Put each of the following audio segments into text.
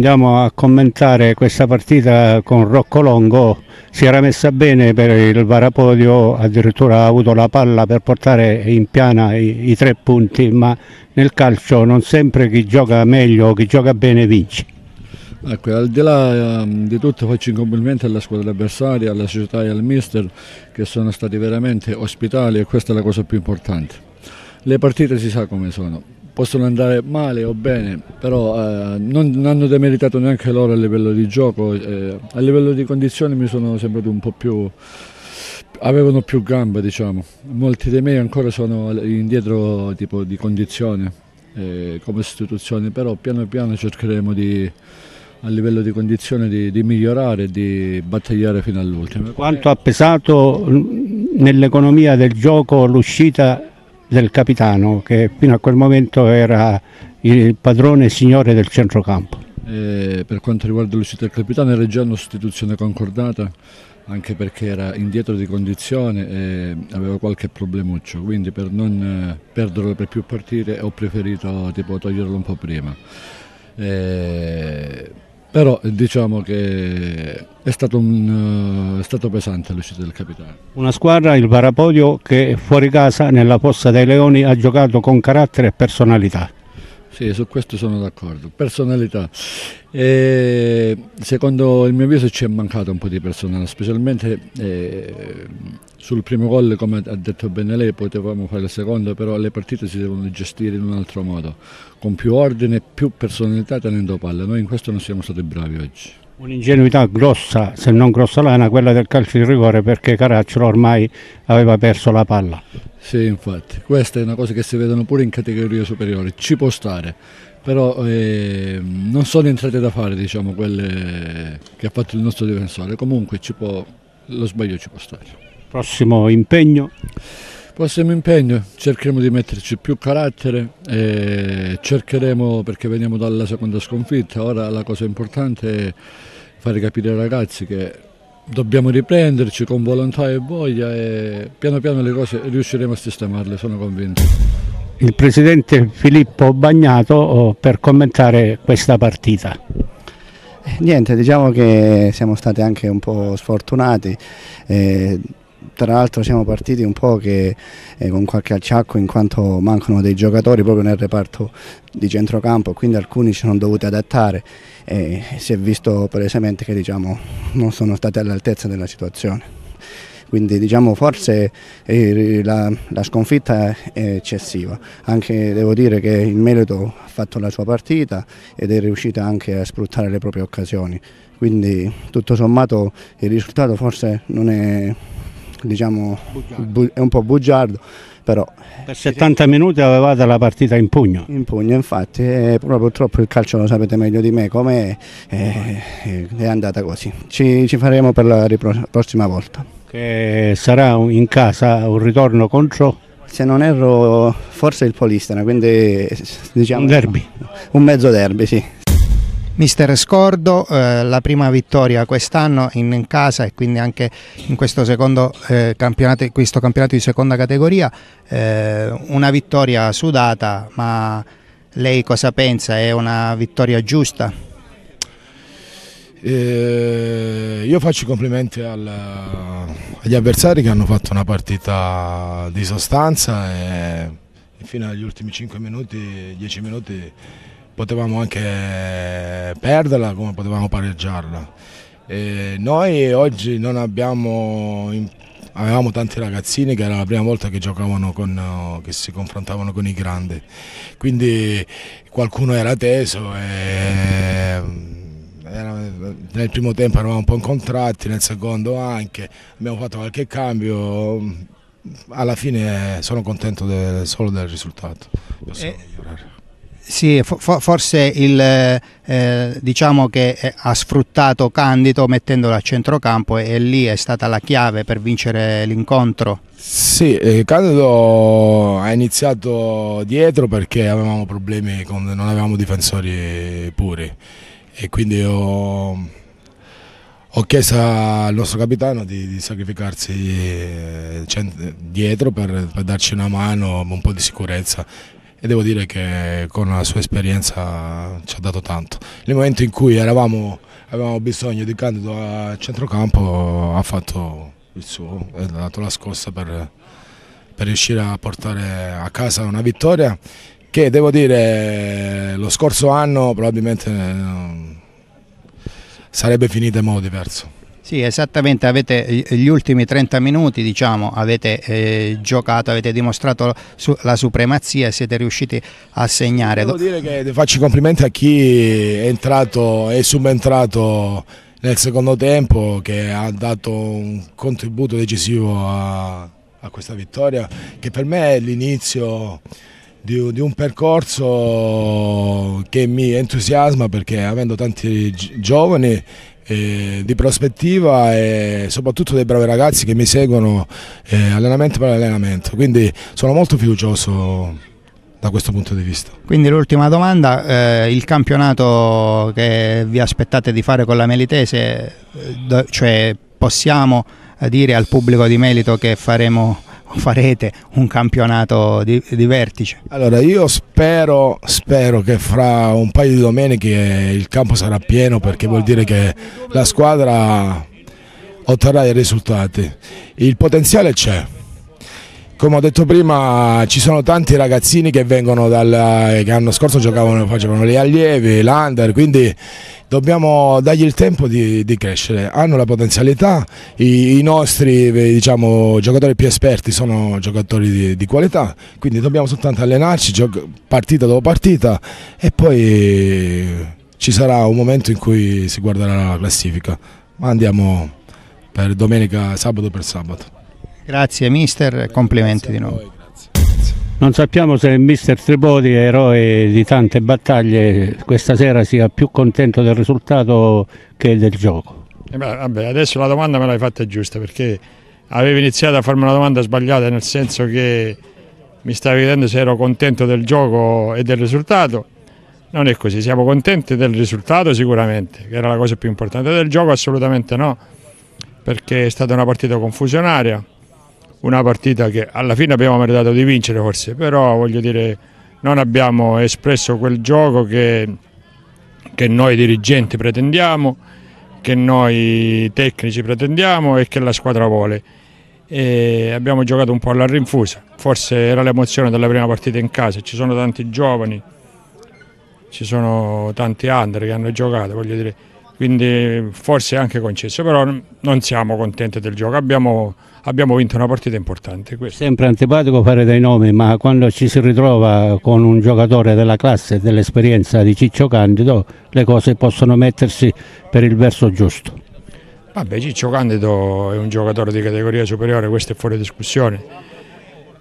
Andiamo a commentare questa partita con Rocco Longo, si era messa bene per il varapodio, addirittura ha avuto la palla per portare in piana i, i tre punti, ma nel calcio non sempre chi gioca meglio o chi gioca bene vince. Ecco, al di là ehm, di tutto faccio i complimenti alla squadra avversaria, alla società e al mister che sono stati veramente ospitali e questa è la cosa più importante. Le partite si sa come sono, possono andare male o bene, però eh, non, non, hanno demeritato neanche loro a livello di gioco, eh, a livello di condizioni mi sono sembrato un po' più avevano più gambe diciamo molti dei miei ancora sono indietro tipo di condizione eh, come istituzione però piano piano cercheremo di a livello di condizione di, di migliorare e di battagliare fino all'ultimo quanto ha pesato nell'economia del gioco l'uscita del capitano che fino a quel momento era il padrone e signore del centrocampo. E eh, per quanto riguarda l'uscita del capitano era già una sostituzione concordata anche perché era indietro di condizione e aveva qualche problemuccio, quindi per non eh, perderlo per più partire ho preferito tipo, toglierlo un po' prima. E eh, però diciamo che è stato, un, eh, è stato pesante l'uscita del capitano. Una squadra, il Varapodio, che fuori casa nella Fossa dei Leoni ha giocato con carattere e personalità. Sì, su questo sono d'accordo. Personalità. Eh, secondo il mio avviso ci è mancato un po' di personalità, specialmente eh, sul primo gol, come ha detto bene lei, potevamo fare il secondo, però le partite si devono gestire in un altro modo, con più ordine, più personalità tenendo palla. Noi in questo non siamo stati bravi oggi. Un'ingenuità grossa, se non grossolana, quella del calcio di rigore perché Caracciolo ormai aveva perso la palla. Sì, infatti, questa è una cosa che si vedono pure in categorie superiori, ci può stare, però eh, non sono entrate da fare, diciamo, quelle che ha fatto il nostro difensore, comunque può, lo sbaglio ci può stare. Prossimo impegno? Prossimo impegno, cercheremo di metterci più carattere, eh, cercheremo, perché veniamo dalla seconda sconfitta, ora la cosa importante è fare capire ai ragazzi che dobbiamo riprenderci con volontà e voglia e piano piano le cose riusciremo a sistemarle, sono convinto. Il presidente Filippo Bagnato oh, per commentare questa partita. Eh, niente, diciamo che siamo stati anche un po' sfortunati. Eh, tra l'altro siamo partiti un po' che, eh, con qualche acciacco in quanto mancano dei giocatori proprio nel reparto di centrocampo, quindi alcuni si sono dovuti adattare e si è visto palesemente che diciamo, non sono stati all'altezza della situazione quindi diciamo forse eh, la, la, sconfitta è eccessiva anche devo dire che il Meleto ha fatto la sua partita ed è riuscita anche a sfruttare le proprie occasioni quindi tutto sommato il risultato forse non è diciamo, bu- è un po' bugiardo. Però, per 70 minuti avevate la partita in pugno. In pugno, infatti, però purtroppo il calcio lo sapete meglio di me come eh, è andata così. Ci, ci faremo per la prossima volta. Che sarà in casa un ritorno contro? Se non erro, forse il Polistena, quindi diciamo, un derby. Un mezzo derby, sì. Mister Scordo, eh, la prima vittoria quest'anno in, in, casa e quindi anche in questo, secondo, eh, campionato, questo campionato di seconda categoria, eh, una vittoria sudata, ma lei cosa pensa? È una vittoria giusta? Eh, io faccio i complimenti al, agli avversari che hanno fatto una partita di sostanza e fino agli ultimi 5 minuti, 10 minuti potevamo anche perderla come potevamo pareggiarla. E noi oggi non abbiamo, avevamo tanti ragazzini che era la prima volta che giocavano con, eh, che si confrontavano con i grandi, quindi qualcuno era teso e eh, nel primo tempo eravamo un po' incontrati, nel secondo anche, abbiamo fatto qualche cambio, alla fine sono contento del, solo del risultato. Possiamo e... migliorare. Sì, for- forse il, eh, diciamo che eh, ha sfruttato Candido mettendolo a centrocampo e, lì è stata la chiave per vincere l'incontro. Sì, eh, Candido ha iniziato dietro perché avevamo problemi, con, non avevamo difensori puri e quindi ho, ho chiesto al nostro capitano di, di sacrificarsi eh, dietro per, per darci una mano, un po' di sicurezza e devo dire che con la sua esperienza ci ha dato tanto. Nel momento in cui eravamo, avevamo bisogno di Candido a centrocampo ha fatto il suo, ha dato la scossa per, per riuscire a portare a casa una vittoria che devo dire lo scorso anno probabilmente eh, sarebbe finita in modo diverso. Sì, esattamente, avete gli ultimi 30 minuti diciamo, avete eh, giocato, avete dimostrato la supremazia e siete riusciti a segnare. Devo dire che faccio i complimenti a chi è entrato e subentrato nel secondo tempo che ha dato un contributo decisivo a, a questa vittoria che per me è l'inizio di, di un percorso che mi entusiasma perché avendo tanti giovani eh, di prospettiva e soprattutto dei bravi ragazzi che mi seguono eh, allenamento per allenamento, quindi sono molto fiducioso da questo punto di vista. Quindi l'ultima domanda, eh, il campionato che vi aspettate di fare con la Melitese, eh, cioè possiamo eh, dire al pubblico di Melito che faremo farete un campionato di, di vertice? Allora io spero, spero, che fra un paio di domeniche il campo sarà pieno perché vuol dire che la squadra otterrà i risultati. Il potenziale c'è. Come ho detto prima ci sono tanti ragazzini che vengono dal, eh, che l'anno scorso giocavano, facevano gli allievi, l'under, quindi dobbiamo dargli il tempo di, di crescere, hanno la potenzialità, i, i nostri eh, diciamo, giocatori più esperti sono giocatori di, di qualità, quindi dobbiamo soltanto allenarci partita dopo partita e poi ci sarà un momento in cui si guarderà la classifica, ma andiamo per domenica, sabato per sabato. Grazie mister, complimenti Grazie di nuovo. Non sappiamo se il mister Tripodi, eroe di tante battaglie, questa sera sia più contento del risultato che del gioco. Eh beh, vabbè, adesso la domanda me l'hai fatta giusta perché avevi iniziato a farmi una domanda sbagliata nel senso che mi stavi chiedendo se ero contento del gioco e del risultato. Non è così, siamo contenti del risultato sicuramente, che era la cosa più importante del gioco, assolutamente no, perché è stata una partita confusionaria una partita che alla fine abbiamo meritato di vincere forse, però voglio dire non abbiamo espresso quel gioco che, che noi dirigenti pretendiamo, che noi tecnici pretendiamo e che la squadra vuole. E abbiamo giocato un po' alla rinfusa, forse era l'emozione della prima partita in casa, ci sono tanti giovani, ci sono tanti under che hanno giocato, voglio dire, quindi forse anche concesso, però non siamo contenti del gioco, abbiamo abbiamo vinto una partita importante. Questa. Sempre antipatico fare dei nomi, ma quando ci si ritrova con un giocatore della classe e dell'esperienza di Ciccio Candido, le cose possono mettersi per il verso giusto. Vabbè, Ciccio Candido è un giocatore di categoria superiore, questo è fuori discussione.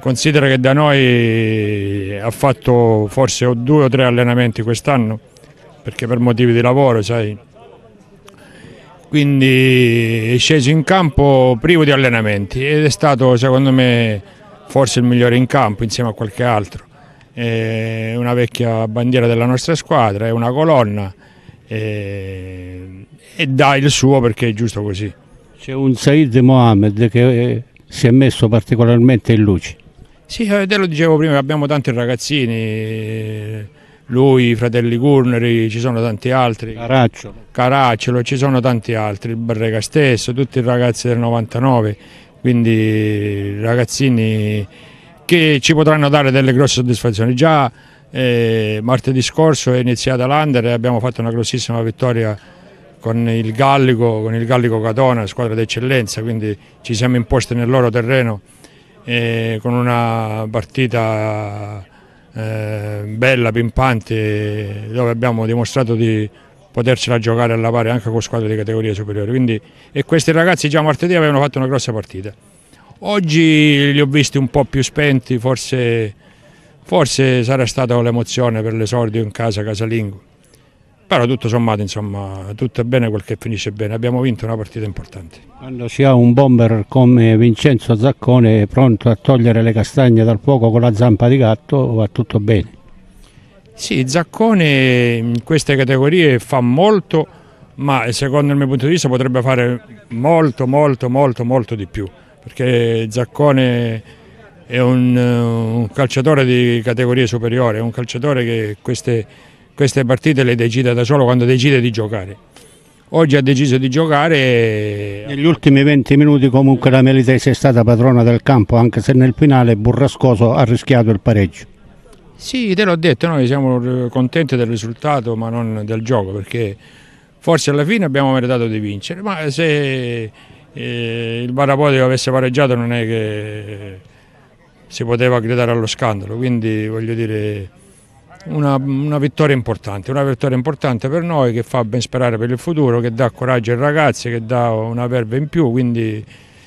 Considera che da noi ha fatto forse due o tre allenamenti quest'anno, perché per motivi di lavoro, sai, quindi è sceso in campo privo di allenamenti ed è stato secondo me forse il migliore in campo insieme a qualche altro. È una vecchia bandiera della nostra squadra, è una colonna e, e dà il suo perché è giusto così. C'è un Said Mohamed che eh, si è messo particolarmente in luce. Sì, eh, te lo dicevo prima, abbiamo tanti ragazzini lui, i Fratelli Curneri, ci sono tanti altri. Caracciolo. Caracciolo, ci sono tanti altri, il Barrega stesso, tutti i ragazzi del 99, quindi ragazzini che ci potranno dare delle grosse soddisfazioni. Già eh, martedì scorso è iniziata l'Under e abbiamo fatto una grossissima vittoria con il Gallico, con il Gallico Catona, squadra d'eccellenza, quindi ci siamo imposti nel loro terreno eh, con una partita eh, bella, pimpante, dove abbiamo dimostrato di potercela giocare alla pari anche con squadre di categoria superiore. Quindi, e questi ragazzi già martedì avevano fatto una grossa partita. Oggi li ho visti un po' più spenti, forse, forse sarà stata l'emozione per l'esordio in casa casalingo. Però tutto sommato, insomma, tutto è bene quel che finisce bene. Abbiamo vinto una partita importante. Quando si ha un bomber come Vincenzo Zaccone pronto a togliere le castagne dal fuoco con la zampa di gatto, va tutto bene. Sì, Zaccone in queste categorie fa molto, ma secondo il mio punto di vista potrebbe fare molto, molto, molto, molto di più. Perché Zaccone è un, eh, un calciatore di categorie superiori, è un calciatore che queste queste partite le decide da solo quando decide di giocare. Oggi ha deciso di giocare. Negli ultimi 20 minuti comunque la Melitese è stata padrona del campo, anche se nel finale Burrascoso ha rischiato il pareggio. Sì, te l'ho detto, noi siamo eh, contenti del risultato ma non del gioco perché forse alla fine abbiamo meritato di vincere, ma se eh, il Barapotico avesse pareggiato non è che si poteva gridare allo scandalo, quindi voglio dire una, una, vittoria importante, una vittoria importante per noi che fa ben sperare per il futuro, che dà coraggio ai ragazzi, che dà una verve in più, quindi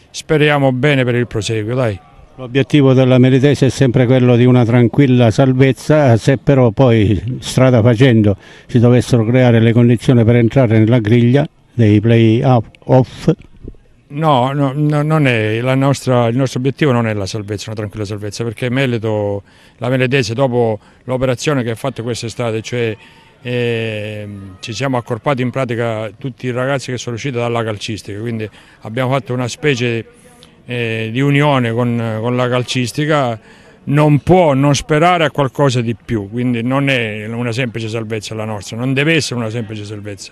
speriamo bene per il proseguo. Dai. L'obiettivo della Meritese è sempre quello di una tranquilla salvezza, se però poi strada facendo si dovessero creare le condizioni per entrare nella griglia dei play-off No, no, no non è, nostra, il nostro obiettivo non è la salvezza, una tranquilla salvezza, perché Meleto, la Meletese dopo l'operazione che ha fatto quest'estate, cioè eh, ci siamo accorpati in pratica tutti i ragazzi che sono usciti dalla calcistica, quindi abbiamo fatto una specie eh, di unione con, con la calcistica, non può non sperare a qualcosa di più, quindi non è una semplice salvezza la nostra, non deve essere una semplice salvezza,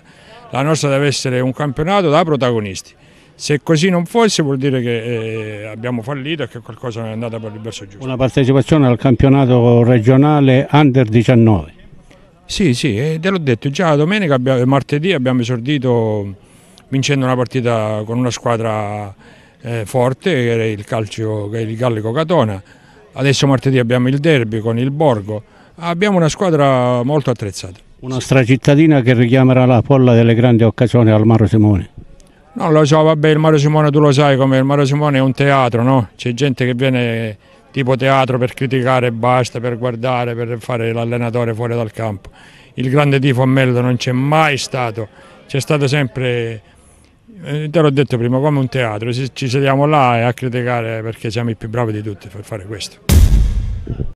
la nostra deve essere un campionato da protagonisti. Se così non fosse vuol dire che eh, abbiamo fallito e che qualcosa non è andato per il verso giusto. Una partecipazione al campionato regionale Under 19. Sì, sì, eh, te l'ho detto, già domenica abbiamo, eh, martedì abbiamo esordito vincendo una partita con una squadra eh, forte che era il calcio, il Gallico Catona. Adesso martedì abbiamo il derby con il Borgo. Abbiamo una squadra molto attrezzata. Una stracittadina che richiamerà la folla delle grandi occasioni al Maro Simone. No, lo so, vabbè, il Mario Simone tu lo sai come il Mario Simone è un teatro, no? C'è gente che viene tipo teatro per criticare e basta, per guardare, per fare l'allenatore fuori dal campo. Il grande tifo a Mello non c'è mai stato, c'è stato sempre, eh, te l'ho detto prima, come un teatro, ci, ci sediamo là a criticare perché siamo i più bravi di tutti per fare questo.